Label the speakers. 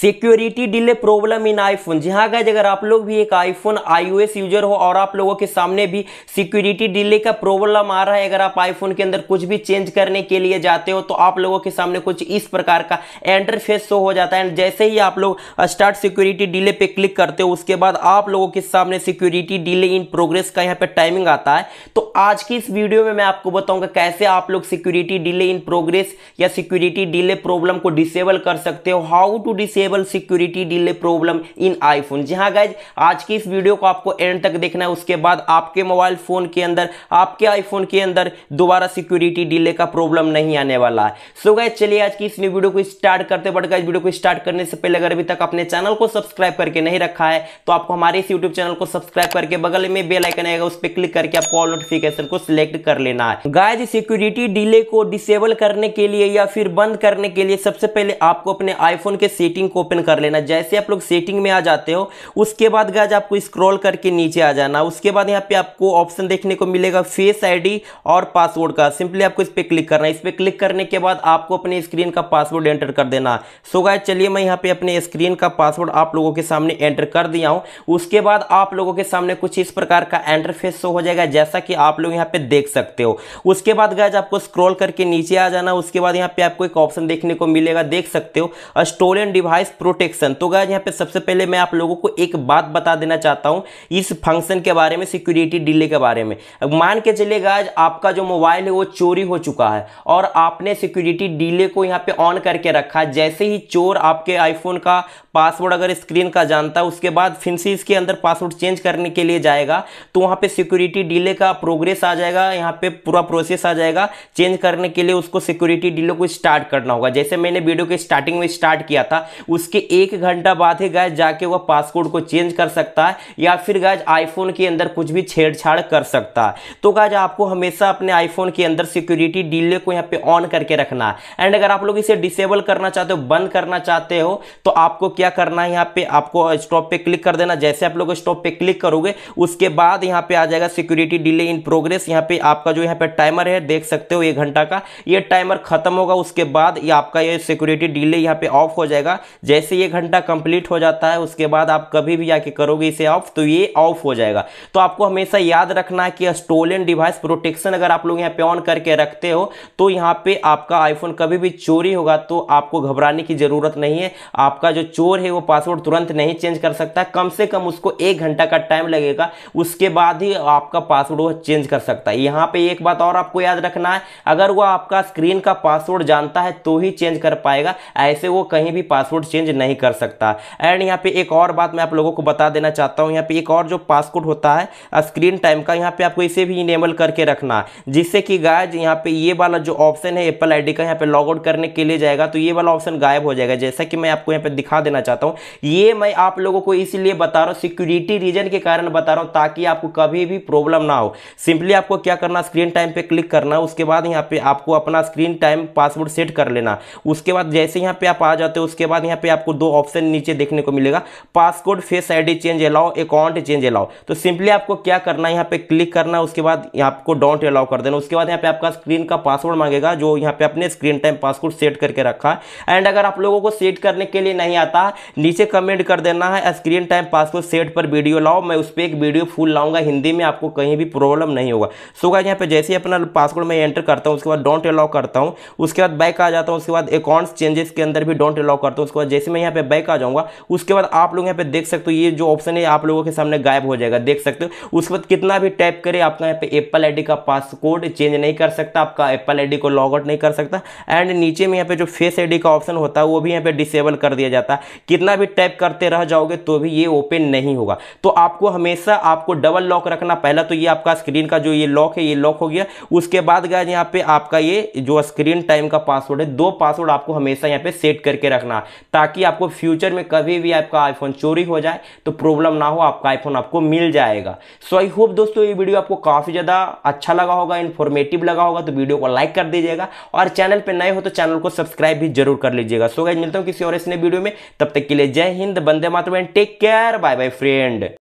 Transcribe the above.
Speaker 1: security delay problem in iPhone जी हाँ guys अगर आप लोग भी एक आईफोन आईओएस यूजर हो और आप लोगों के सामने भी सिक्योरिटी डिले का प्रॉब्लम आ रहा है अगर आप आईफोन के अंदर कुछ भी चेंज करने के लिए जाते हो तो आप लोगों के सामने कुछ इस प्रकार का एंटरफेस शो हो जाता है एंड जैसे ही आप लोग स्टार्ट सिक्योरिटी डिले पे क्लिक करते हो उसके बाद आप लोगों के सामने सिक्योरिटी डिले इन प्रोग्रेस का यहाँ पे टाइमिंग आता है तो आज की इस वीडियो में मैं आपको बताऊंगा कैसे आप लोग सिक्योरिटी डिले इन प्रोग्रेस या सिक्योरिटी डिले प्रॉब्लम को डिसेबल कर सकते हो how to disable disable security delay problem in iPhone जी हाँ गाइज आज की इस वीडियो को आपको एंड तक देखना है उसके बाद आपके मोबाइल फोन के अंदर आपके आईफोन के अंदर दोबारा सिक्योरिटी डिले का प्रॉब्लम नहीं आने वाला है सो गाइज चलिए आज की इस न्यू वीडियो को स्टार्ट करते बट गाइज वीडियो को स्टार्ट करने से पहले अगर अभी तक अपने चैनल को सब्सक्राइब करके नहीं रखा है तो आपको हमारे इस यूट्यूब चैनल को सब्सक्राइब करके बगल में बेल आइकन आएगा उस पर क्लिक करके आपको ऑल नोटिफिकेशन को सिलेक्ट कर लेना है गाइज सिक्योरिटी डिले को डिसेबल करने के लिए या फिर बंद करने के लिए सबसे पहले आपको अपने आईफोन के सेटिंग को ओपन कर लेना जैसे आप लोग सेटिंग में आ जाते हो उसके बाद गैज आपको स्क्रॉल करके नीचे आ जाना उसके बाद यहाँ पे आपको ऑप्शन देखने को मिलेगा फेस आईडी और पासवर्ड का सिंपली आपको इस पर क्लिक करना इस पर क्लिक करने के बाद आपको अपने स्क्रीन का पासवर्ड एंटर कर देना सो गाय चलिए मैं यहाँ पे अपने स्क्रीन का पासवर्ड आप लोगों के सामने एंटर कर दिया हूँ उसके बाद आप लोगों के सामने कुछ इस प्रकार का एंटरफेस शो हो जाएगा जैसा कि आप लोग यहाँ पे देख सकते हो उसके बाद गैज आपको स्क्रॉल करके नीचे आ जाना उसके बाद यहाँ पे आपको एक ऑप्शन देखने को मिलेगा देख सकते हो स्टोलन डिवाइस डिवाइस प्रोटेक्शन तो गाइज यहाँ पे सबसे पहले मैं आप लोगों को एक बात बता देना चाहता हूँ इस फंक्शन के बारे में सिक्योरिटी डिले के बारे में अब मान के चलिए गाइज आपका जो मोबाइल है वो चोरी हो चुका है और आपने सिक्योरिटी डिले को यहाँ पे ऑन करके रखा है जैसे ही चोर आपके आईफोन का पासवर्ड अगर स्क्रीन का जानता है उसके बाद फिर से इसके अंदर पासवर्ड चेंज करने के लिए जाएगा तो वहाँ पे सिक्योरिटी डिले का प्रोग्रेस आ जाएगा यहाँ पे पूरा प्रोसेस आ जाएगा चेंज करने के लिए उसको सिक्योरिटी डिले को स्टार्ट करना होगा जैसे मैंने वीडियो के स्टार्टिंग में स्टार्ट किया था उसके एक घंटा बाद ही गाय जाके वह पासकोड को चेंज कर सकता है या फिर गैज आईफोन के अंदर कुछ भी छेड़छाड़ कर सकता है तो गैज आपको हमेशा अपने आईफोन के अंदर सिक्योरिटी डीले को यहाँ पे ऑन करके रखना है एंड अगर आप लोग इसे डिसेबल करना चाहते हो बंद करना चाहते हो तो आपको क्या करना है यहाँ पे आपको स्टॉप पे क्लिक कर देना जैसे आप लोग स्टॉप पे क्लिक करोगे उसके बाद यहाँ पे आ जाएगा सिक्योरिटी डिले इन प्रोग्रेस यहाँ पे आपका जो यहाँ पे टाइमर है देख सकते हो एक घंटा का ये टाइमर खत्म होगा उसके बाद ये आपका ये सिक्योरिटी डिले यहाँ पे ऑफ हो जाएगा जैसे ये घंटा कंप्लीट हो जाता है उसके बाद आप कभी भी आके करोगे इसे ऑफ तो ये ऑफ हो जाएगा तो आपको हमेशा याद रखना है कि स्टोलन डिवाइस प्रोटेक्शन अगर आप लोग यहाँ पे ऑन करके रखते हो तो यहाँ पे आपका आईफोन कभी भी चोरी होगा तो आपको घबराने की जरूरत नहीं है आपका जो चोर है वो पासवर्ड तुरंत नहीं चेंज कर सकता कम से कम उसको एक घंटा का टाइम लगेगा उसके बाद ही आपका पासवर्ड वो चेंज कर सकता है यहाँ पे एक बात और आपको याद रखना है अगर वो आपका स्क्रीन का पासवर्ड जानता है तो ही चेंज कर पाएगा ऐसे वो कहीं भी पासवर्ड पासकोड चेंज नहीं कर सकता एंड यहाँ पे एक और बात मैं आप लोगों को बता देना चाहता हूँ यहाँ पे एक और जो पासकोड होता है स्क्रीन टाइम का यहाँ पे आपको इसे भी इनेबल करके रखना जिससे कि गायज यहाँ पे ये वाला जो ऑप्शन है एप्पल आई का यहाँ पे लॉग आउट करने के लिए जाएगा तो ये वाला ऑप्शन गायब हो जाएगा जैसा कि मैं आपको यहाँ पे दिखा देना चाहता हूँ ये मैं आप लोगों को इसीलिए बता रहा हूँ सिक्योरिटी रीजन के कारण बता रहा हूँ ताकि आपको कभी भी प्रॉब्लम ना हो सिंपली आपको क्या करना स्क्रीन टाइम पे क्लिक करना उसके बाद यहाँ पे आपको अपना स्क्रीन टाइम पासवर्ड सेट कर लेना उसके बाद जैसे यहाँ पे आप आ जाते हो उसके बाद यहाँ पे आपको दो ऑप्शन नीचे देखने को मिलेगा passcode face ID change allow account change allow तो सिंपली आपको क्या करना है यहाँ पे क्लिक करना है उसके बाद आपको डोंट अलाउ कर देना उसके बाद यहाँ पे आपका स्क्रीन का पासवर्ड मांगेगा जो यहाँ पे अपने स्क्रीन टाइम पासवर्ड सेट करके रखा है एंड अगर आप लोगों को सेट करने के लिए नहीं आता नीचे कमेंट कर देना है स्क्रीन टाइम पासवर्ड सेट पर वीडियो लाओ मैं उस पर एक वीडियो फुल लाऊंगा हिंदी में आपको कहीं भी प्रॉब्लम नहीं होगा सो गाइस यहाँ पे जैसे ही अपना पासवर्ड मैं एंटर करता हूँ उसके बाद डोंट अलाउ करता हूँ उसके बाद बैक आ जाता हूँ उसके बाद अकाउंट चेंजेस के अंदर भी डोंट अलाउ करता हूँ उसके बाद और जैसे मैं यहाँ पे बैक आ जाऊंगा उसके बाद आप लोग यहाँ पे देख सकते हो ये जो ऑप्शन है आप लोगों के सामने गायब हो जाएगा देख सकते हो उसके बाद कितना भी टाइप करे आपका यहाँ पे एप्पल आई का पासकोड चेंज नहीं कर सकता आपका एप्पल आई को लॉग आउट नहीं कर सकता एंड नीचे में यहाँ पे जो फेस आई का ऑप्शन होता है वो भी यहाँ पे डिसेबल कर दिया जाता है कितना भी टाइप करते रह जाओगे तो भी ये ओपन नहीं होगा तो आपको हमेशा आपको डबल लॉक रखना पहला तो ये आपका स्क्रीन का जो ये लॉक है ये लॉक हो गया उसके बाद गया यहाँ पे आपका ये जो स्क्रीन टाइम का पासवर्ड है दो पासवर्ड आपको हमेशा यहाँ पे सेट करके रखना ताकि आपको फ्यूचर में कभी भी आपका आईफोन चोरी हो जाए तो प्रॉब्लम ना हो आपका आईफोन आपको मिल जाएगा सो आई होप दोस्तों ये वीडियो आपको काफ़ी ज़्यादा अच्छा लगा होगा इन्फॉर्मेटिव लगा होगा तो वीडियो को लाइक कर दीजिएगा और चैनल पर नए हो तो चैनल को सब्सक्राइब भी जरूर कर लीजिएगा सो गाइज मिलता हूँ किसी और इस नए वीडियो में तब तक के लिए जय हिंद बंदे मातरम take care bye bye friend